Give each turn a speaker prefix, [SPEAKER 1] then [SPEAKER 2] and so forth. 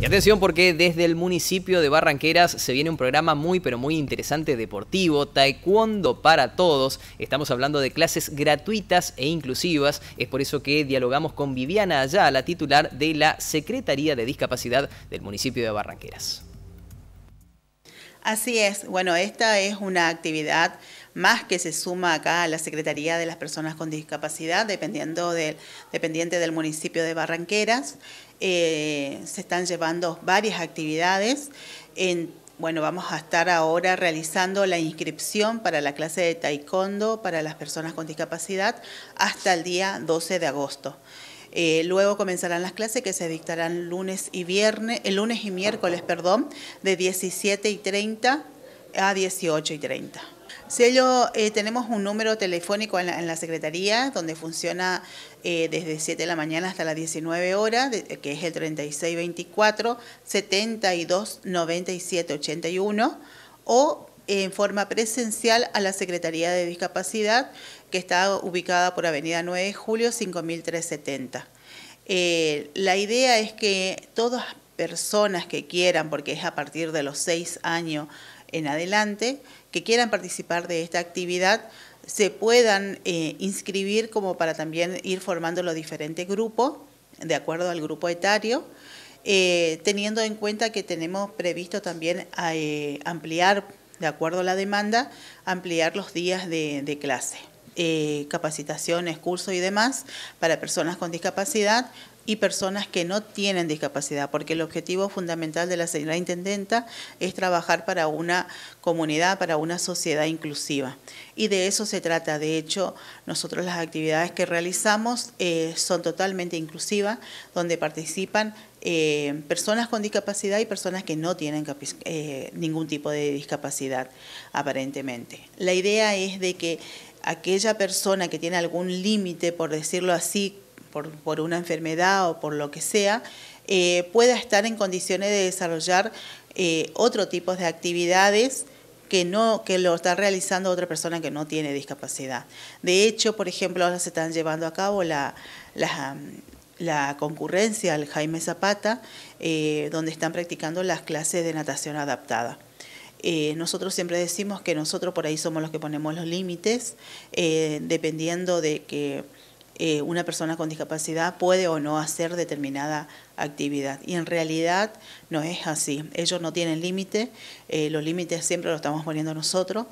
[SPEAKER 1] Y atención porque desde el municipio de Barranqueras se viene un programa muy pero muy interesante deportivo, Taekwondo para Todos. Estamos hablando de clases gratuitas e inclusivas. Es por eso que dialogamos con Viviana Ayala, titular de la Secretaría de Discapacidad del municipio de Barranqueras. Así es, bueno, esta es una actividad más que se suma acá a la Secretaría de las Personas con Discapacidad, dependiendo del, dependiente del municipio de Barranqueras. Eh, se están llevando varias actividades. bueno, vamos a estar ahora realizando la inscripción para la clase de taekwondo para las personas con discapacidad hasta el día 12 de agosto. Eh, luego comenzarán las clases que se dictarán lunes y viernes, el eh, lunes y miércoles, perdón, de 17 y 30 a 18 y 30. Si eh, tenemos un número telefónico en la, Secretaría donde funciona eh, desde 7 de la mañana hasta las 19 horas, que es el 3624 729781 81 o en forma presencial a la Secretaría de Discapacidad, que está ubicada por Avenida 9 de Julio 5370. Eh, la idea es que todas personas que quieran, porque es a partir de los seis años en adelante, que quieran participar de esta actividad, se puedan eh, inscribir como para también ir formando los diferentes grupos, de acuerdo al grupo etario. Eh, teniendo en cuenta que tenemos previsto también ampliar de acuerdo a la demanda, ampliar los días de, clase. Eh, capacitaciones, cursos y demás para personas con discapacidad y personas que no tienen discapacidad, porque el objetivo fundamental de la señora intendenta es trabajar para una comunidad, para una sociedad inclusiva. Y de eso se trata. De hecho, nosotros las actividades que realizamos eh, son totalmente inclusivas, donde participan eh, personas con discapacidad y personas que no tienen ningún tipo de discapacidad, aparentemente. La idea es de que aquella persona que tiene algún límite, por decirlo así, por, una enfermedad o por lo que sea, eh, pueda estar en condiciones de desarrollar eh, otro tipo de actividades que no que lo está realizando otra persona que no tiene discapacidad. De hecho, por ejemplo, ahora se están llevando a cabo la, concurrencia al Jaime Zapata, eh, donde están practicando las clases de natación adaptada. Eh, nosotros siempre decimos que nosotros por ahí somos los que ponemos los límites, eh, dependiendo de que eh, una persona con discapacidad puede o no hacer determinada actividad. Y en realidad no es así. Ellos no tienen límite, eh, los límites siempre los estamos poniendo nosotros.